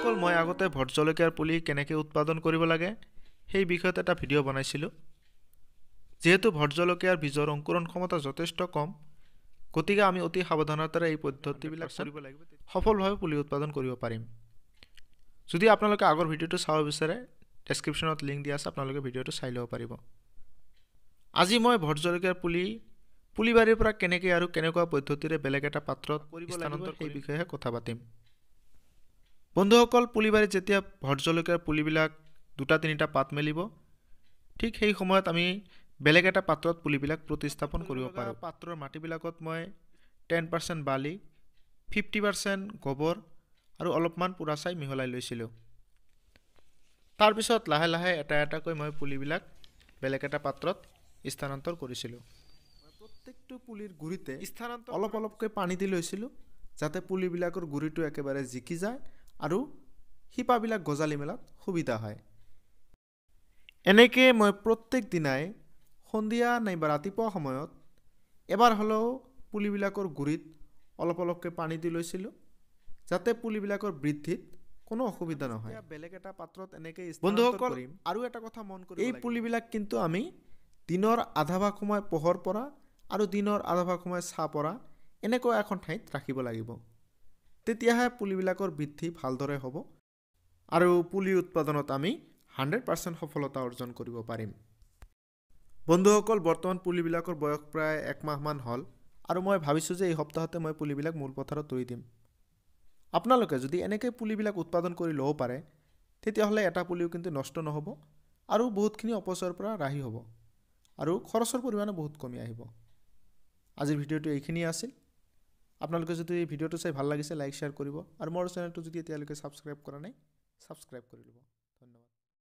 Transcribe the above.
অকল মই আগতে ভট জলকীয়াৰ পুলি কেনেকৈ উৎপাদন কৰিব লাগে সেই বিষয়ত এটা ভিডিঅ' বনাইছিলোঁ যিহেতু ভট জলকীয়াৰ বীজৰ অংকুৰণ ক্ষমতা যথেষ্ট কম গতিকে আমি অতি সাৱধানতাৰে এই পদ্ধতিবিলাক চলিব লাগিব সফলভাৱে পুলি উৎপাদন কৰিব পাৰিম যদি আপোনালোকে আগৰ ভিডিঅ'টো চাব বিচাৰে ডেছক্ৰিপশ্যনত লিংক দিয়া আছে আপোনালোকে ভিডিঅ'টো চাই ল'ব পাৰিব আজি মই ভট জলকীয়াৰ পুলি পুলিবাৰীৰ পৰা কেনেকৈ আৰু কেনেকুৱা পদ্ধতিৰে বেলেগ এটা পাত্ৰত কৰিব স্থানান্তৰ সেই বিষয়েহে কথা পাতিম বন্ধুসকল পুলিবাৰীত যেতিয়া ভট জলকীয়াৰ পুলিবিলাক দুটা তিনিটা পাত মেলিব ঠিক সেই সময়ত আমি বেলেগ এটা পাত্ৰত পুলিবিলাক প্ৰতিস্থাপন কৰিব পাৰোঁ পাত্ৰৰ মাটিবিলাকত মই টেন পাৰ্চেণ্ট বালি ফিফটি পাৰ্চেণ্ট গোবৰ আৰু অলপমান পোৰা চাই মিহলাই লৈছিলোঁ তাৰপিছত লাহে লাহে এটা এটাকৈ মই পুলিবিলাক বেলেগ এটা পাত্ৰত স্থানান্তৰ কৰিছিলোঁ প্ৰত্যেকটো পুলিৰ গুৰিতে স্থানান্তৰ অলপ অলপকৈ পানী দি লৈছিলোঁ যাতে পুলিবিলাকৰ গুৰিটো একেবাৰে জিকি যায় আৰু শিপাবিলাক গজালি মেলাত সুবিধা হয় এনেকৈ মই প্ৰত্যেক দিনাই সন্ধিয়া নাইবা ৰাতিপুৱা সময়ত এবাৰ হ'লেও পুলিবিলাকৰ গুৰিত অলপ অলপকৈ পানী দি লৈছিলোঁ যাতে পুলিবিলাকৰ বৃদ্ধিত কোনো অসুবিধা নহয় বেলেগ এটা পাত্ৰত এনেকৈ বন্ধুসকল আৰু এটা কথা মন কৰি এই পুলিবিলাক কিন্তু আমি দিনৰ আধাভাগ সময় পোহৰ পৰা আৰু দিনৰ আধা ভাগ সময় চাহ পৰা এনেকুৱা এখন ঠাইত ৰাখিব লাগিব তেতিয়াহে পুলিবিলাকৰ বৃদ্ধি ভালদৰে হ'ব আৰু পুলি উৎপাদনত আমি হাণ্ড্ৰেড পাৰ্চেণ্ট সফলতা অৰ্জন কৰিব পাৰিম বন্ধুসকল বৰ্তমান পুলিবিলাকৰ বয়স প্ৰায় একমাহমান হ'ল আৰু মই ভাবিছোঁ যে এই সপ্তাহতে মই পুলিবিলাক মূল পথাৰত ৰুই দিম আপোনালোকে যদি এনেকৈ পুলিবিলাক উৎপাদন কৰি ল'ব পাৰে তেতিয়াহ'লে এটা পুলিও কিন্তু নষ্ট নহ'ব আৰু বহুতখিনি অপচয়ৰ পৰা ৰাহি হ'ব আৰু খৰচৰ পৰিমাণো বহুত কমি আহিব আজিৰ ভিডিঅ'টো এইখিনিয়ে আছিল আপোনালোকে যদি ভিডিঅ'টো চাই ভাল লাগিছে লাইক শ্বেয়াৰ কৰিব আৰু মোৰ চেনেলটো যদি এতিয়ালৈকে ছাবস্ক্ৰাইব কৰা নাই ছাবস্ক্ৰাইব কৰি ল'ব